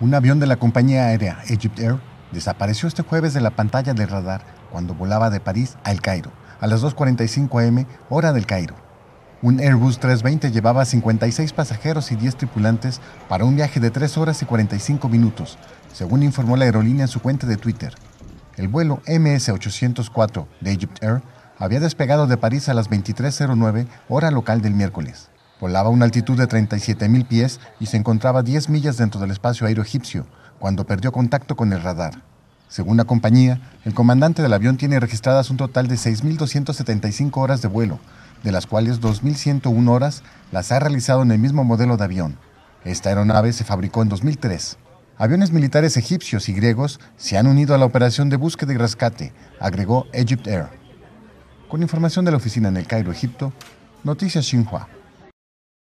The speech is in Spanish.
Un avión de la compañía aérea Egypt Air desapareció este jueves de la pantalla del radar cuando volaba de París al Cairo, a las 2.45 am, hora del Cairo. Un Airbus 320 llevaba 56 pasajeros y 10 tripulantes para un viaje de 3 horas y 45 minutos, según informó la aerolínea en su cuenta de Twitter. El vuelo MS-804 de Egypt Air había despegado de París a las 23.09 hora local del miércoles. Volaba a una altitud de 37.000 pies y se encontraba 10 millas dentro del espacio aéreo egipcio, cuando perdió contacto con el radar. Según la compañía, el comandante del avión tiene registradas un total de 6.275 horas de vuelo, de las cuales 2.101 horas las ha realizado en el mismo modelo de avión. Esta aeronave se fabricó en 2003. Aviones militares egipcios y griegos se han unido a la operación de búsqueda y rescate, agregó Egypt Air. Con información de la oficina en el Cairo, Egipto, Noticias Xinhua.